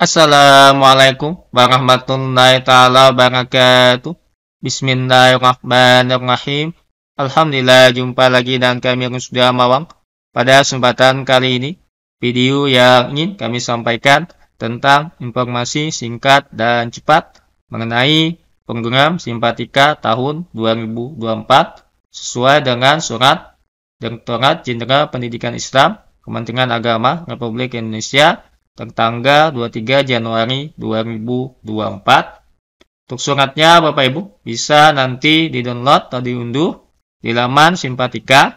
Assalamualaikum warahmatullahi taala wabarakatuh. Bismillahirrahmanirrahim. Alhamdulillah jumpa lagi dengan kami yang sudah Mawang. Pada kesempatan kali ini, video yang ingin kami sampaikan tentang informasi singkat dan cepat mengenai program simpatika tahun 2024 sesuai dengan surat Direktorat Jenderal Pendidikan Islam Kementerian Agama Republik Indonesia tertanggal 23 Januari 2024. Untuk suratnya Bapak Ibu bisa nanti di-download atau diunduh di laman Simpatika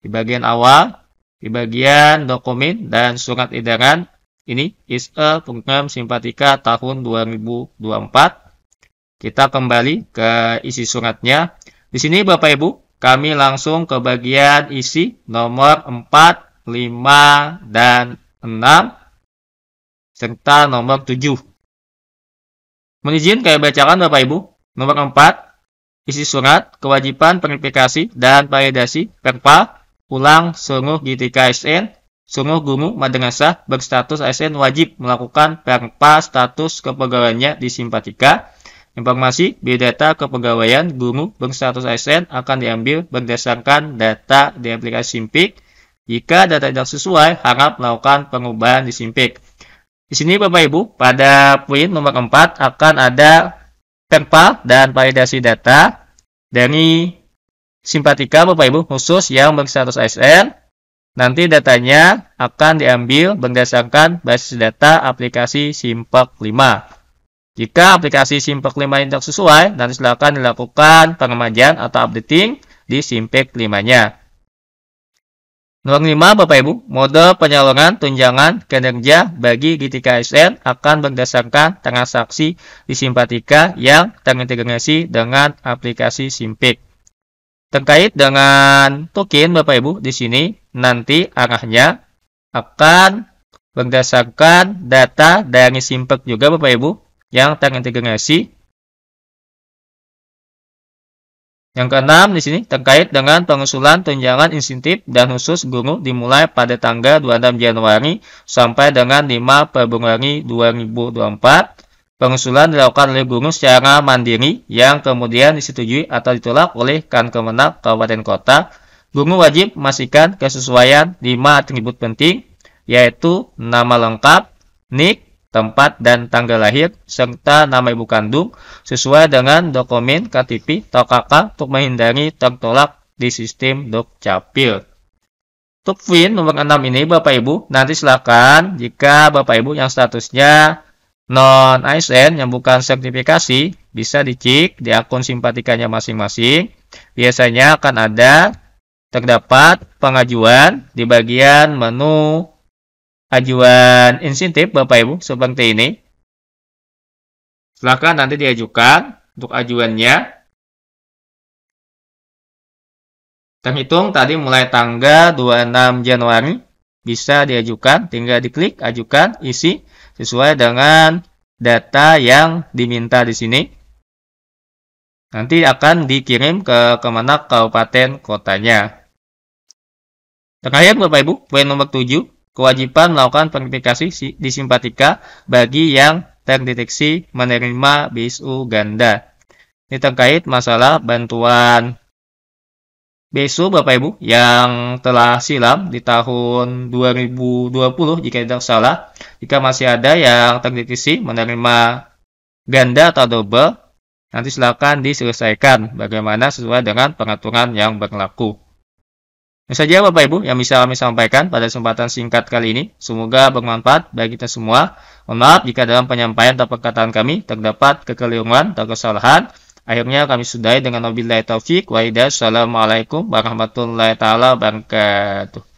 di bagian awal, di bagian dokumen dan surat edaran ini is a e program Simpatika tahun 2024. Kita kembali ke isi suratnya. Di sini Bapak Ibu, kami langsung ke bagian isi nomor 4, 5, dan 6 serta nomor 7. Menizin kami bacakan Bapak Ibu. Nomor 4, isi surat, kewajiban verifikasi dan validasi perpa ulang sungguh GTK SN, sungguh guru madrasah berstatus ASN wajib melakukan perpa status kepegawaiannya di Simpatika. Informasi biodata kepegawaian guru berstatus ASN akan diambil berdasarkan data di aplikasi Simpik. Jika data tidak sesuai, harap melakukan pengubahan di Simpik. Di sini Bapak Ibu, pada poin nomor 4 akan ada tempat dan validasi data dari simpatika Bapak Ibu khusus yang berstatus ASN. Nanti datanya akan diambil berdasarkan basis data aplikasi SIMPAK 5. Jika aplikasi SIMPAK 5 ini tidak sesuai, nanti silakan dilakukan pengemajian atau updating di SIMPAK 5-nya. Nomor 5, Bapak Ibu, mode penyaluran tunjangan kinerja bagi di akan berdasarkan transaksi di Simpatika yang terintegrasi dengan aplikasi Simpik. Terkait dengan token, Bapak Ibu, di sini nanti arahnya akan berdasarkan data dari Simpik juga, Bapak Ibu, yang terintegrasi Yang keenam di sini terkait dengan pengusulan tunjangan insentif dan khusus guru dimulai pada tanggal 26 Januari sampai dengan 5 Februari 2024. Pengusulan dilakukan oleh guru secara mandiri yang kemudian disetujui atau ditolak oleh kan kemenang Kabupaten Kota. Guru wajib memastikan kesesuaian 5 atribut penting yaitu nama lengkap, nik, tempat dan tanggal lahir, serta nama ibu kandung sesuai dengan dokumen KTP atau KK untuk menghindari tertolak di sistem Dukcapil. Untuk VIN nomor 6 ini Bapak Ibu, nanti silakan jika Bapak Ibu yang statusnya non ASN yang bukan sertifikasi bisa dicek di akun simpatikanya masing-masing. Biasanya akan ada terdapat pengajuan di bagian menu ajuan insentif Bapak Ibu seperti ini. Silahkan nanti diajukan untuk ajuannya. Kita hitung tadi mulai tanggal 26 Januari bisa diajukan, tinggal diklik ajukan isi sesuai dengan data yang diminta di sini. Nanti akan dikirim ke kemana kabupaten kotanya. Terakhir Bapak Ibu, poin nomor 7, kewajiban melakukan verifikasi di simpatika bagi yang terdeteksi menerima BSU ganda. Ini terkait masalah bantuan BSU Bapak Ibu yang telah silam di tahun 2020 jika tidak salah. Jika masih ada yang terdeteksi menerima ganda atau double, nanti silakan diselesaikan bagaimana sesuai dengan pengaturan yang berlaku. Itu saja Bapak Ibu yang bisa kami sampaikan pada kesempatan singkat kali ini. Semoga bermanfaat bagi kita semua. Mohon maaf jika dalam penyampaian atau perkataan kami terdapat kekeliruan atau kesalahan. Akhirnya kami sudahi dengan wabillahi taufik wa hidayah. Assalamualaikum warahmatullahi wabarakatuh.